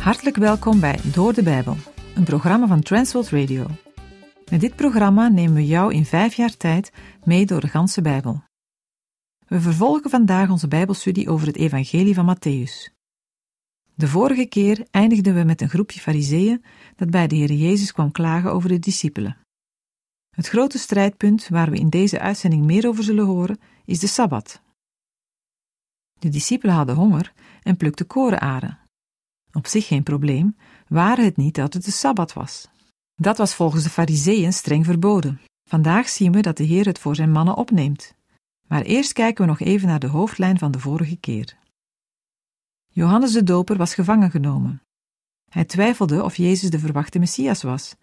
Hartelijk welkom bij Door de Bijbel, een programma van Transworld Radio. Met dit programma nemen we jou in vijf jaar tijd mee door de ganse Bijbel. We vervolgen vandaag onze Bijbelstudie over het Evangelie van Matthäus. De vorige keer eindigden we met een groepje fariseeën dat bij de Heer Jezus kwam klagen over de discipelen. Het grote strijdpunt waar we in deze uitzending meer over zullen horen is de Sabbat. De discipelen hadden honger en plukten korenaren. Op zich geen probleem, waren het niet dat het de Sabbat was. Dat was volgens de fariseeën streng verboden. Vandaag zien we dat de Heer het voor zijn mannen opneemt. Maar eerst kijken we nog even naar de hoofdlijn van de vorige keer. Johannes de Doper was gevangen genomen. Hij twijfelde of Jezus de verwachte Messias was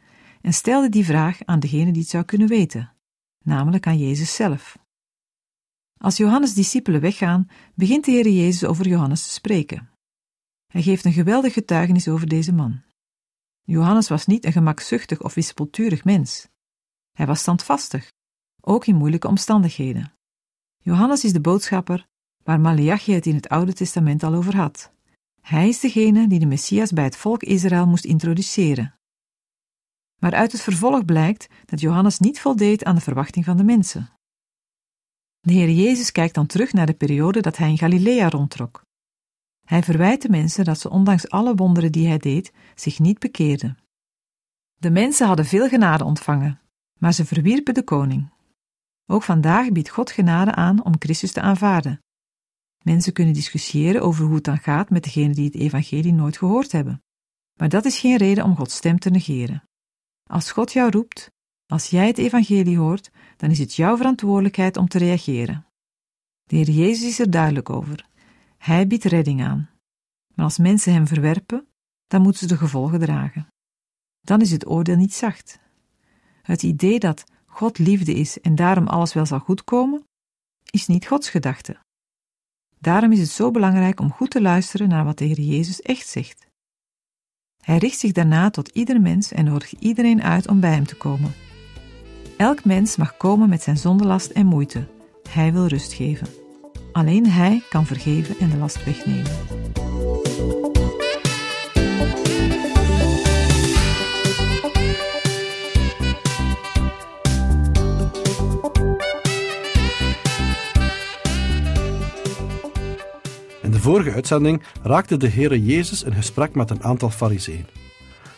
en stelde die vraag aan degene die het zou kunnen weten, namelijk aan Jezus zelf. Als Johannes' discipelen weggaan, begint de Heer Jezus over Johannes te spreken. Hij geeft een geweldig getuigenis over deze man. Johannes was niet een gemakzuchtig of wispelturig mens. Hij was standvastig, ook in moeilijke omstandigheden. Johannes is de boodschapper waar Maleachi het in het Oude Testament al over had. Hij is degene die de Messias bij het volk Israël moest introduceren. Maar uit het vervolg blijkt dat Johannes niet voldeed aan de verwachting van de mensen. De Heer Jezus kijkt dan terug naar de periode dat hij in Galilea rondtrok. Hij verwijt de mensen dat ze ondanks alle wonderen die hij deed, zich niet bekeerden. De mensen hadden veel genade ontvangen, maar ze verwierpen de koning. Ook vandaag biedt God genade aan om Christus te aanvaarden, Mensen kunnen discussiëren over hoe het dan gaat met degenen die het evangelie nooit gehoord hebben. Maar dat is geen reden om Gods stem te negeren. Als God jou roept, als jij het evangelie hoort, dan is het jouw verantwoordelijkheid om te reageren. De Heer Jezus is er duidelijk over. Hij biedt redding aan. Maar als mensen hem verwerpen, dan moeten ze de gevolgen dragen. Dan is het oordeel niet zacht. Het idee dat God liefde is en daarom alles wel zal goedkomen, is niet Gods gedachte. Daarom is het zo belangrijk om goed te luisteren naar wat de Heer Jezus echt zegt. Hij richt zich daarna tot ieder mens en nodigt iedereen uit om bij hem te komen. Elk mens mag komen met zijn zondelast en moeite. Hij wil rust geven. Alleen hij kan vergeven en de last wegnemen. vorige uitzending raakte de Heere Jezus in gesprek met een aantal fariseeën.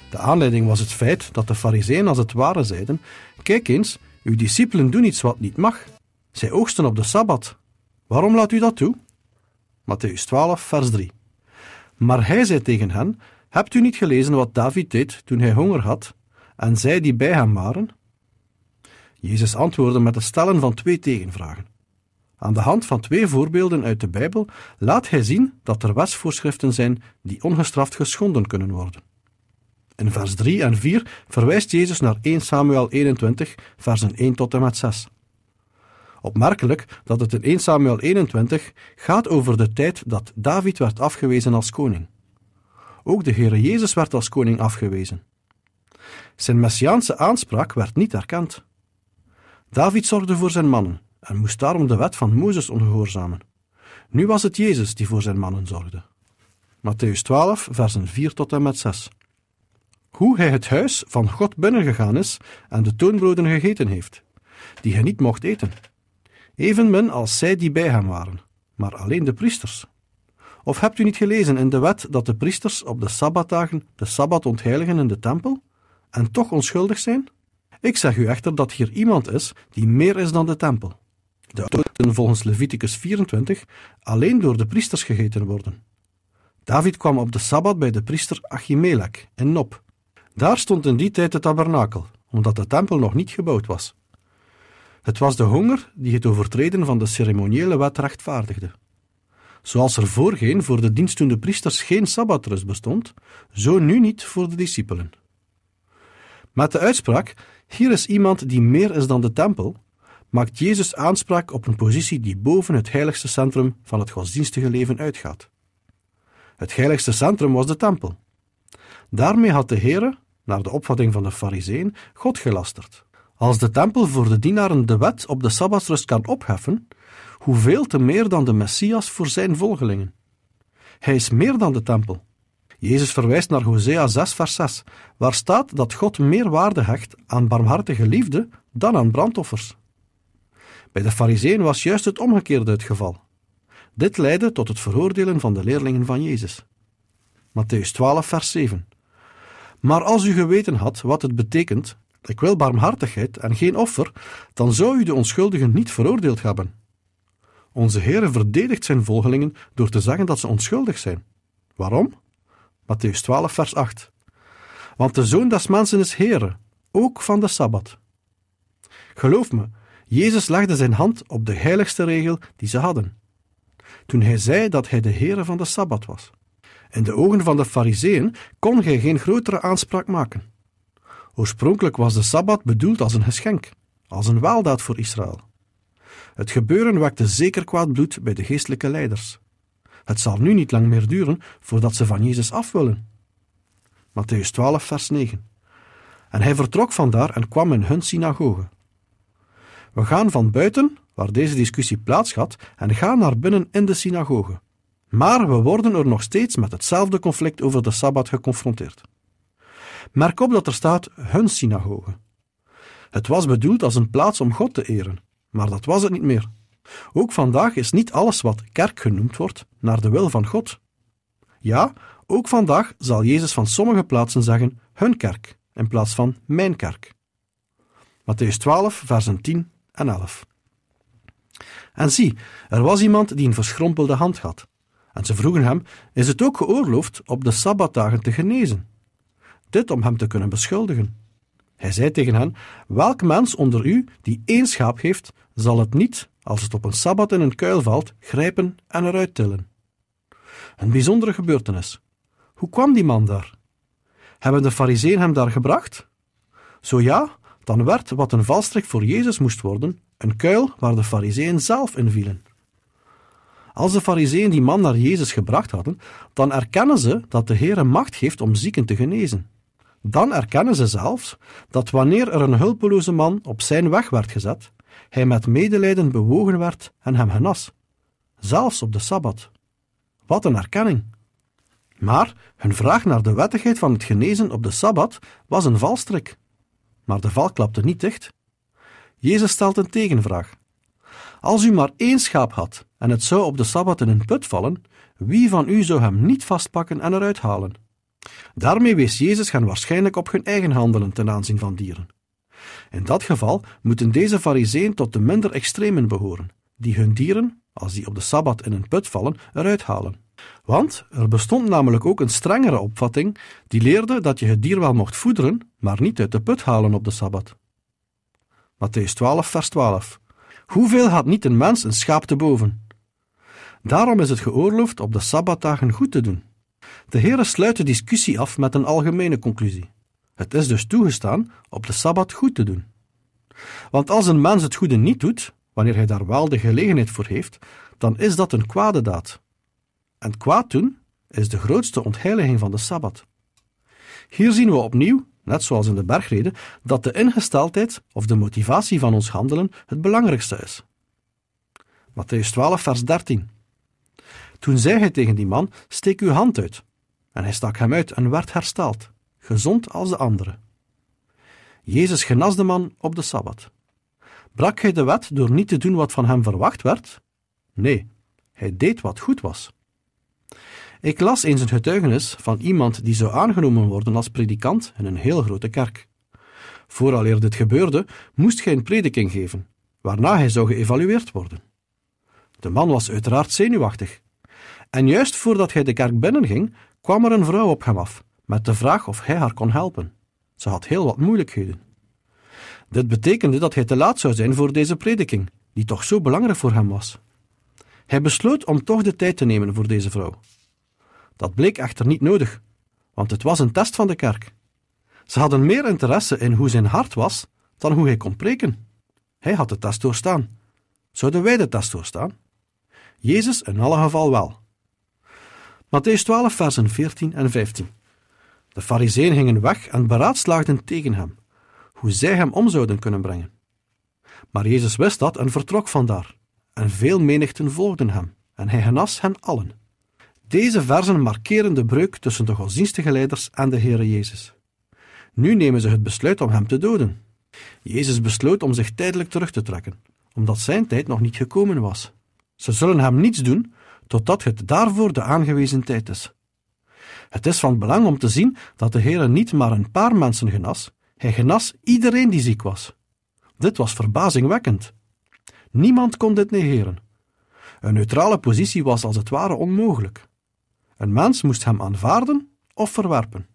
De aanleiding was het feit dat de fariseeën als het ware zeiden, kijk eens, uw discipelen doen iets wat niet mag. Zij oogsten op de Sabbat. Waarom laat u dat toe? Matthäus 12, vers 3. Maar hij zei tegen hen, hebt u niet gelezen wat David deed toen hij honger had, en zij die bij hem waren? Jezus antwoordde met het stellen van twee tegenvragen. Aan de hand van twee voorbeelden uit de Bijbel laat hij zien dat er wetsvoorschriften zijn die ongestraft geschonden kunnen worden. In vers 3 en 4 verwijst Jezus naar 1 Samuel 21, versen 1 tot en met 6. Opmerkelijk dat het in 1 Samuel 21 gaat over de tijd dat David werd afgewezen als koning. Ook de Heere Jezus werd als koning afgewezen. Zijn messiaanse aanspraak werd niet erkend. David zorgde voor zijn mannen, en moest daarom de wet van Mozes ongehoorzamen. Nu was het Jezus die voor zijn mannen zorgde. Matthäus 12, versen 4 tot en met 6. Hoe hij het huis van God binnengegaan is en de toonbroden gegeten heeft, die hij niet mocht eten, evenmin als zij die bij hem waren, maar alleen de priesters. Of hebt u niet gelezen in de wet dat de priesters op de sabbatdagen de sabbat ontheiligen in de tempel en toch onschuldig zijn? Ik zeg u echter dat hier iemand is die meer is dan de tempel de autoriten volgens Leviticus 24 alleen door de priesters gegeten worden. David kwam op de Sabbat bij de priester Achimelech in Nob. Daar stond in die tijd de tabernakel, omdat de tempel nog niet gebouwd was. Het was de honger die het overtreden van de ceremoniële wet rechtvaardigde. Zoals er voorheen voor de dienstdoende priesters geen sabbatrust bestond, zo nu niet voor de discipelen. Met de uitspraak: Hier is iemand die meer is dan de tempel, maakt Jezus aanspraak op een positie die boven het heiligste centrum van het godsdienstige leven uitgaat. Het heiligste centrum was de tempel. Daarmee had de Heer, naar de opvatting van de Fariseeën, God gelasterd. Als de tempel voor de dienaren de wet op de sabbatsrust kan opheffen, hoeveel te meer dan de Messias voor zijn volgelingen. Hij is meer dan de tempel. Jezus verwijst naar Hosea 6, vers 6, waar staat dat God meer waarde hecht aan barmhartige liefde dan aan brandoffers. Bij de Fariseeën was juist het omgekeerde het geval. Dit leidde tot het veroordelen van de leerlingen van Jezus. Matthäus 12, vers 7. Maar als u geweten had wat het betekent, ik wil barmhartigheid en geen offer, dan zou u de onschuldigen niet veroordeeld hebben. Onze Heer verdedigt zijn volgelingen door te zeggen dat ze onschuldig zijn. Waarom? Matthäus 12, vers 8. Want de Zoon des Mensen is Heer, ook van de Sabbat. Geloof me, Jezus legde zijn hand op de heiligste regel die ze hadden, toen hij zei dat hij de Heere van de Sabbat was. In de ogen van de Fariseeën kon hij geen grotere aanspraak maken. Oorspronkelijk was de Sabbat bedoeld als een geschenk, als een weldaad voor Israël. Het gebeuren wekte zeker kwaad bloed bij de geestelijke leiders. Het zal nu niet lang meer duren voordat ze van Jezus af willen. Matthäus 12, vers 9. En hij vertrok vandaar en kwam in hun synagoge. We gaan van buiten, waar deze discussie plaats had, en gaan naar binnen in de synagoge. Maar we worden er nog steeds met hetzelfde conflict over de Sabbat geconfronteerd. Merk op dat er staat hun synagoge. Het was bedoeld als een plaats om God te eren, maar dat was het niet meer. Ook vandaag is niet alles wat kerk genoemd wordt naar de wil van God. Ja, ook vandaag zal Jezus van sommige plaatsen zeggen hun kerk in plaats van mijn kerk. Matthäus 12, versen 10 en 11. En zie, er was iemand die een verschrompelde hand had. En ze vroegen hem: Is het ook geoorloofd op de sabbatdagen te genezen? Dit om hem te kunnen beschuldigen. Hij zei tegen hen: Welk mens onder u die één schaap heeft, zal het niet, als het op een sabbat in een kuil valt, grijpen en eruit tillen? Een bijzondere gebeurtenis. Hoe kwam die man daar? Hebben de fariseeën hem daar gebracht? Zo ja, dan werd wat een valstrik voor Jezus moest worden, een kuil waar de fariseeën zelf in vielen. Als de fariseeën die man naar Jezus gebracht hadden, dan erkennen ze dat de Heer macht geeft om zieken te genezen. Dan erkennen ze zelfs dat wanneer er een hulpeloze man op zijn weg werd gezet, hij met medelijden bewogen werd en hem genas, zelfs op de Sabbat. Wat een erkenning! Maar hun vraag naar de wettigheid van het genezen op de Sabbat was een valstrik maar de val klapte niet dicht. Jezus stelt een tegenvraag. Als u maar één schaap had en het zou op de sabbat in een put vallen, wie van u zou hem niet vastpakken en eruit halen? Daarmee wees Jezus hen waarschijnlijk op hun eigen handelen ten aanzien van dieren. In dat geval moeten deze fariseeën tot de minder extremen behoren, die hun dieren, als die op de sabbat in een put vallen, eruit halen. Want er bestond namelijk ook een strengere opvatting die leerde dat je het dier wel mocht voederen, maar niet uit de put halen op de sabbat. Matthäus 12, vers 12. Hoeveel had niet een mens een schaap te boven? Daarom is het geoorloofd op de sabbatdagen goed te doen. De Heere sluit de discussie af met een algemene conclusie. Het is dus toegestaan op de sabbat goed te doen. Want als een mens het goede niet doet, wanneer hij daar wel de gelegenheid voor heeft, dan is dat een kwade daad. En kwaad doen is de grootste ontheiliging van de Sabbat. Hier zien we opnieuw, net zoals in de bergreden, dat de ingesteldheid of de motivatie van ons handelen het belangrijkste is. Matthäus 12, vers 13. Toen zei hij tegen die man: Steek uw hand uit. En hij stak hem uit en werd hersteld, gezond als de andere. Jezus genas de man op de sabbat. Brak hij de wet door niet te doen wat van hem verwacht werd? Nee, hij deed wat goed was. Ik las eens een getuigenis van iemand die zou aangenomen worden als predikant in een heel grote kerk. Vooraleer dit gebeurde, moest hij een prediking geven, waarna hij zou geëvalueerd worden. De man was uiteraard zenuwachtig. En juist voordat hij de kerk binnenging, kwam er een vrouw op hem af, met de vraag of hij haar kon helpen. Ze had heel wat moeilijkheden. Dit betekende dat hij te laat zou zijn voor deze prediking, die toch zo belangrijk voor hem was. Hij besloot om toch de tijd te nemen voor deze vrouw. Dat bleek echter niet nodig, want het was een test van de kerk. Ze hadden meer interesse in hoe zijn hart was dan hoe hij kon preken. Hij had de test doorstaan. Zouden wij de test doorstaan? Jezus in alle geval wel. Matthäus 12, versen 14 en 15. De fariseeën gingen weg en beraadslaagden tegen hem, hoe zij hem om zouden kunnen brengen. Maar Jezus wist dat en vertrok vandaar, en veel menigten volgden hem, en hij genas hen allen. Deze versen markeren de breuk tussen de godsdienstige leiders en de Heere Jezus. Nu nemen ze het besluit om hem te doden. Jezus besloot om zich tijdelijk terug te trekken, omdat zijn tijd nog niet gekomen was. Ze zullen hem niets doen totdat het daarvoor de aangewezen tijd is. Het is van belang om te zien dat de Heere niet maar een paar mensen genas, hij genas iedereen die ziek was. Dit was verbazingwekkend. Niemand kon dit negeren. Een neutrale positie was als het ware onmogelijk. Een mens moest hem aanvaarden of verwerpen.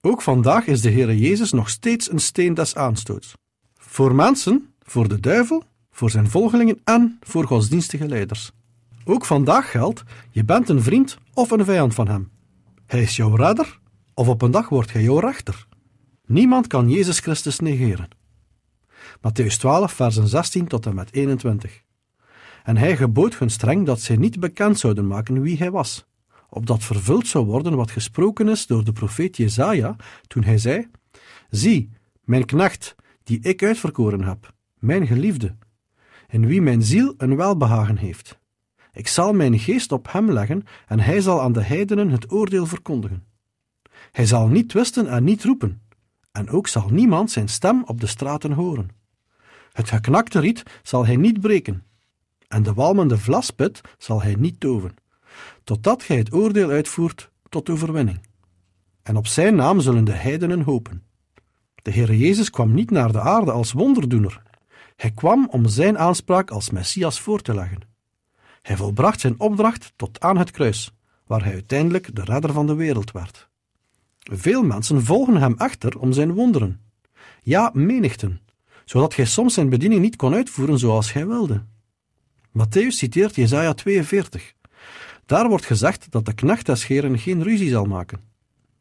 Ook vandaag is de Heere Jezus nog steeds een steen des aanstoots. Voor mensen, voor de duivel, voor zijn volgelingen en voor godsdienstige leiders. Ook vandaag geldt, je bent een vriend of een vijand van hem. Hij is jouw redder of op een dag wordt hij jouw rechter. Niemand kan Jezus Christus negeren. Matthäus 12, versen 16 tot en met 21. En hij gebood hun streng dat zij niet bekend zouden maken wie hij was opdat vervuld zou worden wat gesproken is door de profeet Jezaja, toen hij zei: Zie, mijn knecht, die ik uitverkoren heb, mijn geliefde, in wie mijn ziel een welbehagen heeft. Ik zal mijn geest op hem leggen en hij zal aan de heidenen het oordeel verkondigen. Hij zal niet twisten en niet roepen, en ook zal niemand zijn stem op de straten horen. Het geknakte riet zal hij niet breken, en de walmende vlaspit zal hij niet toven totdat gij het oordeel uitvoert tot overwinning. En op zijn naam zullen de heidenen hopen. De Heer Jezus kwam niet naar de aarde als wonderdoener. Hij kwam om zijn aanspraak als Messias voor te leggen. Hij volbracht zijn opdracht tot aan het kruis, waar hij uiteindelijk de redder van de wereld werd. Veel mensen volgen hem achter om zijn wonderen. Ja, menigten, zodat gij soms zijn bediening niet kon uitvoeren zoals hij wilde. Matthäus citeert Jesaja 42, daar wordt gezegd dat de knecht des heren geen ruzie zal maken.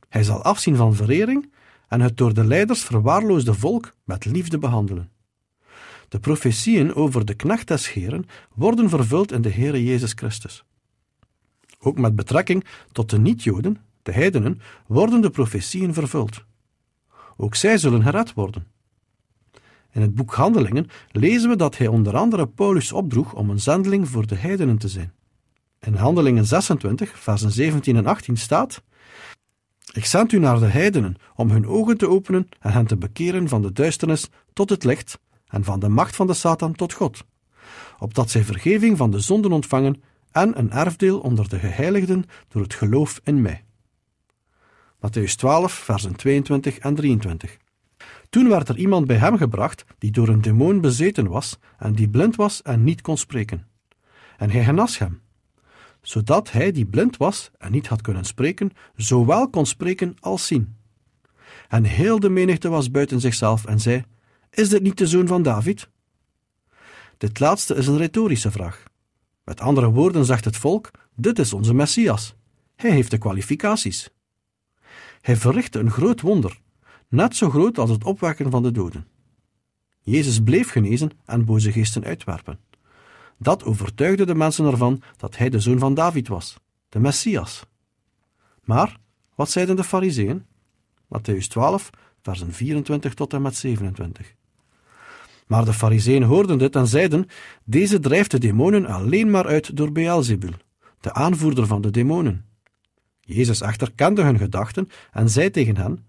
Hij zal afzien van verering en het door de leiders verwaarloosde volk met liefde behandelen. De profecieën over de knecht des heren worden vervuld in de Heere Jezus Christus. Ook met betrekking tot de niet-Joden, de heidenen, worden de profecieën vervuld. Ook zij zullen gered worden. In het boek Handelingen lezen we dat hij onder andere Paulus opdroeg om een zendeling voor de heidenen te zijn in Handelingen 26, versen 17 en 18 staat: Ik zend u naar de heidenen om hun ogen te openen en hen te bekeren van de duisternis tot het licht en van de macht van de Satan tot God, opdat zij vergeving van de zonden ontvangen en een erfdeel onder de geheiligden door het geloof in mij. Matthäus 12, versen 22 en 23. Toen werd er iemand bij hem gebracht die door een demon bezeten was en die blind was en niet kon spreken. En hij genas hem, zodat hij die blind was en niet had kunnen spreken, zowel kon spreken als zien. En heel de menigte was buiten zichzelf en zei: Is dit niet de zoon van David? Dit laatste is een retorische vraag. Met andere woorden zegt het volk: Dit is onze Messias. Hij heeft de kwalificaties. Hij verrichtte een groot wonder, net zo groot als het opwekken van de doden. Jezus bleef genezen en boze geesten uitwerpen. Dat overtuigde de mensen ervan dat hij de zoon van David was, de Messias. Maar wat zeiden de Fariseeën? Matthäus 12, versen 24 tot en met 27. Maar de Fariseeën hoorden dit en zeiden: Deze drijft de demonen alleen maar uit door Beelzebul, de aanvoerder van de demonen. Jezus echter kende hun gedachten en zei tegen hen: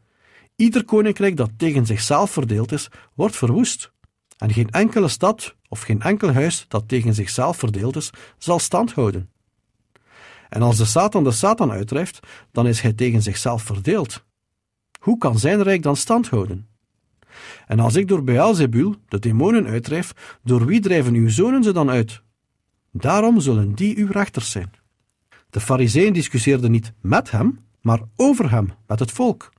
Ieder koninkrijk dat tegen zichzelf verdeeld is, wordt verwoest. En geen enkele stad of geen enkel huis dat tegen zichzelf verdeeld is, zal stand houden. En als de Satan de Satan uitdrijft, dan is hij tegen zichzelf verdeeld. Hoe kan zijn rijk dan stand houden? En als ik door Beelzebul de demonen uitdrijf, door wie drijven uw zonen ze dan uit? Daarom zullen die uw rechters zijn. De fariseeën discussieerden niet met hem, maar over hem, met het volk.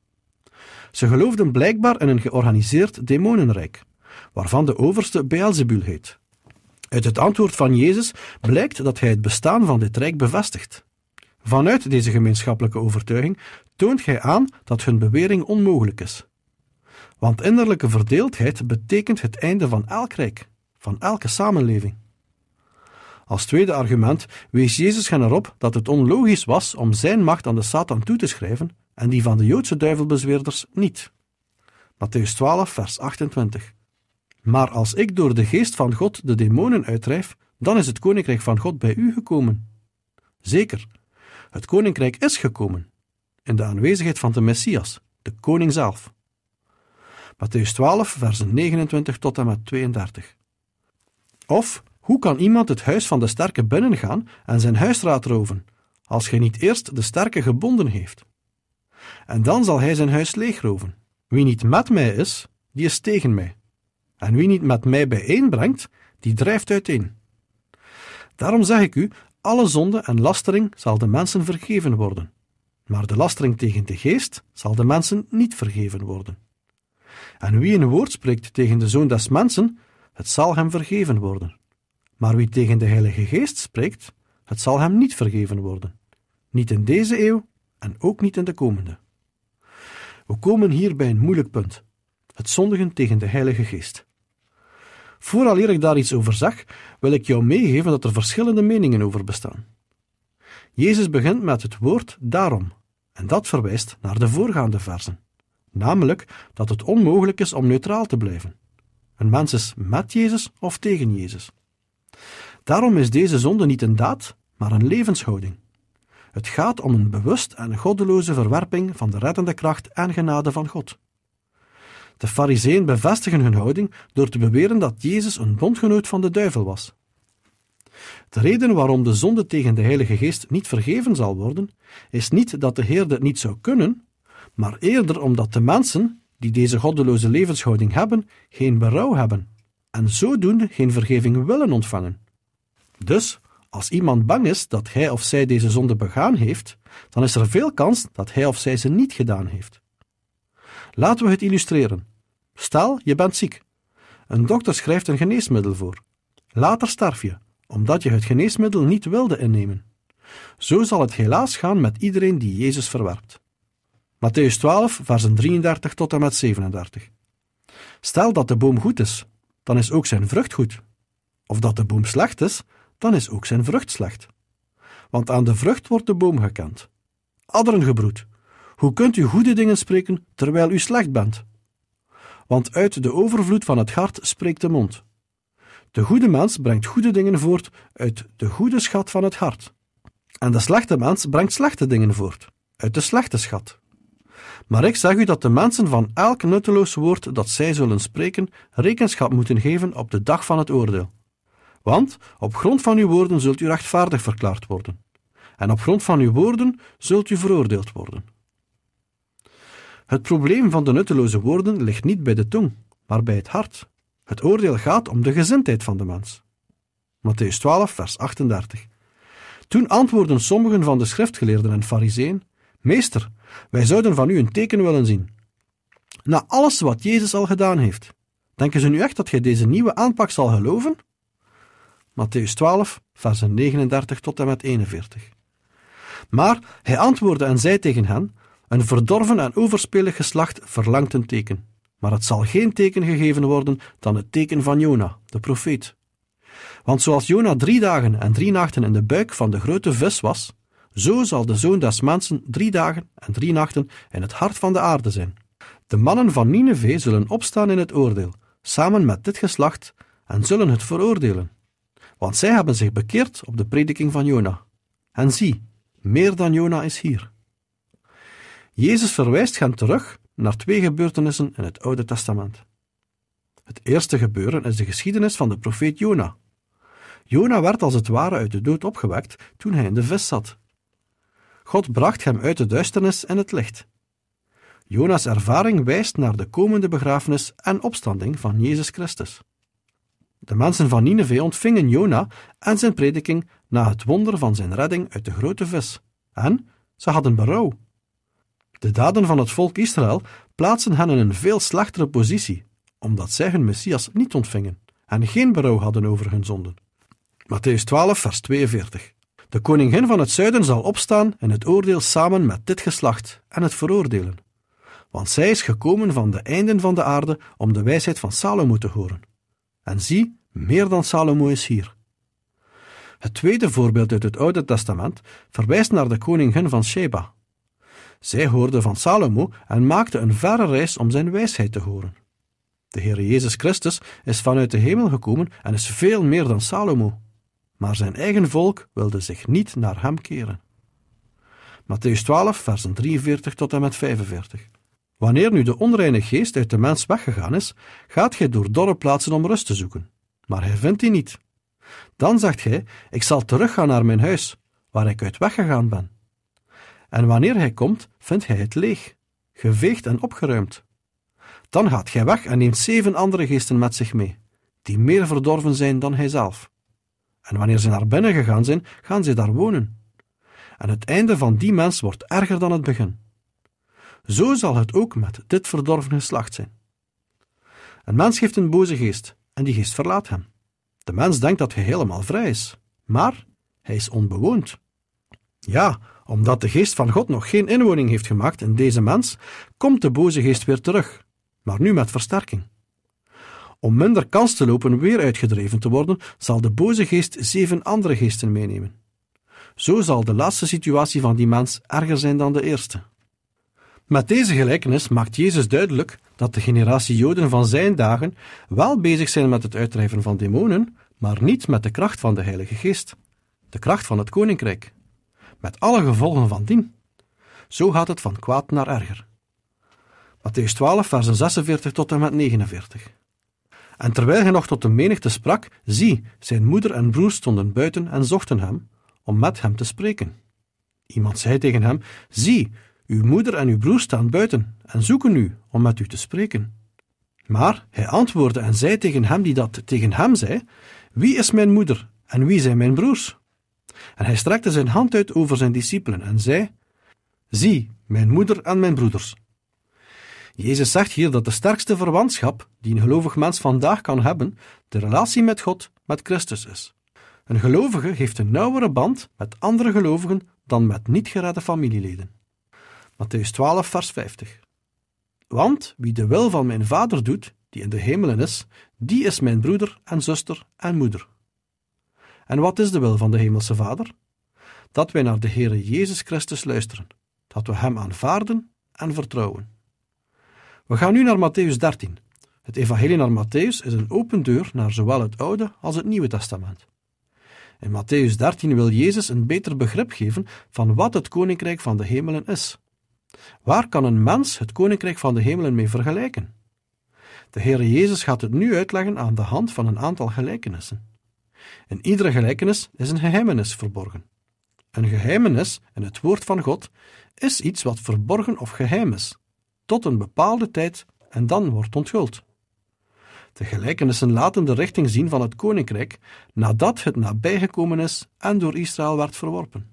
Ze geloofden blijkbaar in een georganiseerd demonenrijk waarvan de overste Beelzebul heet. Uit het antwoord van Jezus blijkt dat hij het bestaan van dit rijk bevestigt. Vanuit deze gemeenschappelijke overtuiging toont hij aan dat hun bewering onmogelijk is. Want innerlijke verdeeldheid betekent het einde van elk rijk, van elke samenleving. Als tweede argument wees Jezus hen erop dat het onlogisch was om zijn macht aan de Satan toe te schrijven en die van de Joodse duivelbezweerders niet. Matthäus 12, vers 28. Maar als ik door de geest van God de demonen uitdrijf, dan is het koninkrijk van God bij u gekomen. Zeker, het koninkrijk is gekomen, in de aanwezigheid van de Messias, de koning zelf. Matthäus 12, versen 29 tot en met 32. Of, hoe kan iemand het huis van de sterke binnengaan en zijn huisraad roven, als hij niet eerst de sterke gebonden heeft? En dan zal hij zijn huis leegroven. Wie niet met mij is, die is tegen mij. En wie niet met mij bijeenbrengt, die drijft uiteen. Daarom zeg ik u, alle zonde en lastering zal de mensen vergeven worden. Maar de lastering tegen de geest zal de mensen niet vergeven worden. En wie een woord spreekt tegen de zoon des mensen, het zal hem vergeven worden. Maar wie tegen de Heilige Geest spreekt, het zal hem niet vergeven worden. Niet in deze eeuw en ook niet in de komende. We komen hier bij een moeilijk punt: het zondigen tegen de Heilige Geest. Vooraleer ik daar iets over zeg, wil ik jou meegeven dat er verschillende meningen over bestaan. Jezus begint met het woord daarom, en dat verwijst naar de voorgaande versen, namelijk dat het onmogelijk is om neutraal te blijven. Een mens is met Jezus of tegen Jezus. Daarom is deze zonde niet een daad, maar een levenshouding. Het gaat om een bewust en goddeloze verwerping van de reddende kracht en genade van God. De fariseeën bevestigen hun houding door te beweren dat Jezus een bondgenoot van de duivel was. De reden waarom de zonde tegen de Heilige Geest niet vergeven zal worden, is niet dat de Heer het niet zou kunnen, maar eerder omdat de mensen, die deze goddeloze levenshouding hebben, geen berouw hebben en zodoende geen vergeving willen ontvangen. Dus, als iemand bang is dat hij of zij deze zonde begaan heeft, dan is er veel kans dat hij of zij ze niet gedaan heeft. Laten we het illustreren. Stel, je bent ziek. Een dokter schrijft een geneesmiddel voor. Later sterf je, omdat je het geneesmiddel niet wilde innemen. Zo zal het helaas gaan met iedereen die Jezus verwerpt. Matthäus 12, versen 33 tot en met 37. Stel dat de boom goed is, dan is ook zijn vrucht goed. Of dat de boom slecht is, dan is ook zijn vrucht slecht. Want aan de vrucht wordt de boom gekend. Adderen gebroed, hoe kunt u goede dingen spreken terwijl u slecht bent? Want uit de overvloed van het hart spreekt de mond. De goede mens brengt goede dingen voort uit de goede schat van het hart. En de slechte mens brengt slechte dingen voort uit de slechte schat. Maar ik zeg u dat de mensen van elk nutteloos woord dat zij zullen spreken, rekenschap moeten geven op de dag van het oordeel. Want op grond van uw woorden zult u rechtvaardig verklaard worden, en op grond van uw woorden zult u veroordeeld worden. Het probleem van de nutteloze woorden ligt niet bij de tong, maar bij het hart. Het oordeel gaat om de gezindheid van de mens. Matthäus 12, vers 38. Toen antwoordden sommigen van de schriftgeleerden en fariseeën, Meester, wij zouden van u een teken willen zien. Na alles wat Jezus al gedaan heeft, denken ze nu echt dat gij deze nieuwe aanpak zal geloven? Matthäus 12, versen 39 tot en met 41. Maar hij antwoordde en zei tegen hen: een verdorven en overspelig geslacht verlangt een teken, maar het zal geen teken gegeven worden dan het teken van Jona, de profeet. Want zoals Jona drie dagen en drie nachten in de buik van de grote vis was, zo zal de zoon des mensen drie dagen en drie nachten in het hart van de aarde zijn. De mannen van Nineveh zullen opstaan in het oordeel, samen met dit geslacht, en zullen het veroordelen. Want zij hebben zich bekeerd op de prediking van Jona. En zie, meer dan Jona is hier. Jezus verwijst gaan terug naar twee gebeurtenissen in het Oude Testament. Het eerste gebeuren is de geschiedenis van de profeet Jona. Jona werd als het ware uit de dood opgewekt toen hij in de vis zat. God bracht hem uit de duisternis in het licht. Jona's ervaring wijst naar de komende begrafenis en opstanding van Jezus Christus. De mensen van Nineveh ontvingen Jona en zijn prediking na het wonder van zijn redding uit de grote vis, en ze hadden berouw de daden van het volk Israël plaatsen hen in een veel slechtere positie, omdat zij hun Messias niet ontvingen en geen berouw hadden over hun zonden. Matthäus 12, vers 42. De koningin van het zuiden zal opstaan in het oordeel samen met dit geslacht en het veroordelen. Want zij is gekomen van de einden van de aarde om de wijsheid van Salomo te horen. En zie, meer dan Salomo is hier. Het tweede voorbeeld uit het Oude Testament verwijst naar de koningin van Sheba, zij hoorden van Salomo en maakten een verre reis om zijn wijsheid te horen. De Heer Jezus Christus is vanuit de hemel gekomen en is veel meer dan Salomo. Maar zijn eigen volk wilde zich niet naar hem keren. Matthäus 12, versen 43 tot en met 45. Wanneer nu de onreine geest uit de mens weggegaan is, gaat gij door dorre plaatsen om rust te zoeken. Maar hij vindt die niet. Dan zegt gij: Ik zal teruggaan naar mijn huis, waar ik uit weggegaan ben en wanneer hij komt, vindt hij het leeg, geveegd en opgeruimd. Dan gaat gij weg en neemt zeven andere geesten met zich mee, die meer verdorven zijn dan hijzelf. En wanneer ze naar binnen gegaan zijn, gaan ze daar wonen. En het einde van die mens wordt erger dan het begin. Zo zal het ook met dit verdorven geslacht zijn. Een mens geeft een boze geest, en die geest verlaat hem. De mens denkt dat hij helemaal vrij is, maar hij is onbewoond. Ja, omdat de geest van God nog geen inwoning heeft gemaakt in deze mens, komt de boze geest weer terug, maar nu met versterking. Om minder kans te lopen weer uitgedreven te worden, zal de boze geest zeven andere geesten meenemen. Zo zal de laatste situatie van die mens erger zijn dan de eerste. Met deze gelijkenis maakt Jezus duidelijk dat de generatie Joden van zijn dagen wel bezig zijn met het uitdrijven van demonen, maar niet met de kracht van de Heilige Geest, de kracht van het Koninkrijk met alle gevolgen van dien. Zo gaat het van kwaad naar erger. Matthäus 12, versen 46 tot en met 49. En terwijl hij nog tot de menigte sprak, zie, zijn moeder en broer stonden buiten en zochten hem, om met hem te spreken. Iemand zei tegen hem: Zie, uw moeder en uw broer staan buiten en zoeken u om met u te spreken. Maar hij antwoordde en zei tegen hem die dat tegen hem zei: Wie is mijn moeder en wie zijn mijn broers? En hij strekte zijn hand uit over zijn discipelen en zei: Zie, mijn moeder en mijn broeders. Jezus zegt hier dat de sterkste verwantschap die een gelovig mens vandaag kan hebben, de relatie met God, met Christus is. Een gelovige heeft een nauwere band met andere gelovigen dan met niet geredde familieleden. Matthäus 12, vers 50. Want wie de wil van mijn Vader doet, die in de hemelen is, die is mijn broeder en zuster en moeder. En wat is de wil van de Hemelse Vader? Dat wij naar de Heere Jezus Christus luisteren, dat we Hem aanvaarden en vertrouwen. We gaan nu naar Matthäus 13. Het Evangelie naar Matthäus is een open deur naar zowel het Oude als het Nieuwe Testament. In Matthäus 13 wil Jezus een beter begrip geven van wat het Koninkrijk van de Hemelen is. Waar kan een mens het Koninkrijk van de Hemelen mee vergelijken? De Heere Jezus gaat het nu uitleggen aan de hand van een aantal gelijkenissen. In iedere gelijkenis is een geheimenis verborgen. Een geheimenis in het woord van God is iets wat verborgen of geheim is, tot een bepaalde tijd en dan wordt onthuld. De gelijkenissen laten de richting zien van het koninkrijk nadat het nabijgekomen is en door Israël werd verworpen.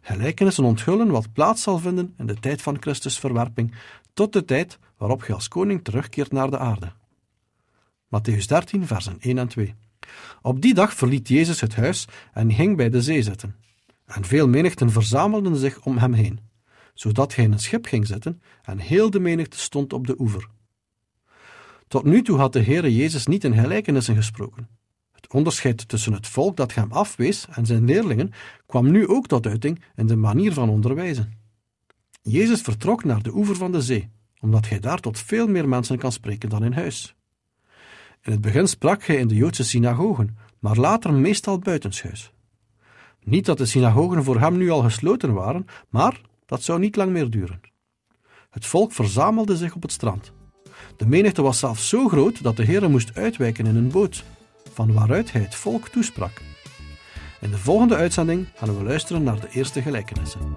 Gelijkenissen onthullen wat plaats zal vinden in de tijd van Christus' verwerping tot de tijd waarop je als koning terugkeert naar de aarde. Matthäus 13, versen 1 en 2. Op die dag verliet Jezus het huis en ging bij de zee zitten. En veel menigten verzamelden zich om hem heen, zodat hij in een schip ging zitten en heel de menigte stond op de oever. Tot nu toe had de Heere Jezus niet in gelijkenissen gesproken. Het onderscheid tussen het volk dat hem afwees en zijn leerlingen kwam nu ook tot uiting in de manier van onderwijzen. Jezus vertrok naar de oever van de zee, omdat hij daar tot veel meer mensen kan spreken dan in huis. In het begin sprak hij in de Joodse synagogen, maar later meestal buitenshuis. Niet dat de synagogen voor hem nu al gesloten waren, maar dat zou niet lang meer duren. Het volk verzamelde zich op het strand. De menigte was zelfs zo groot dat de Heer moest uitwijken in een boot, van waaruit hij het volk toesprak. In de volgende uitzending gaan we luisteren naar de eerste gelijkenissen.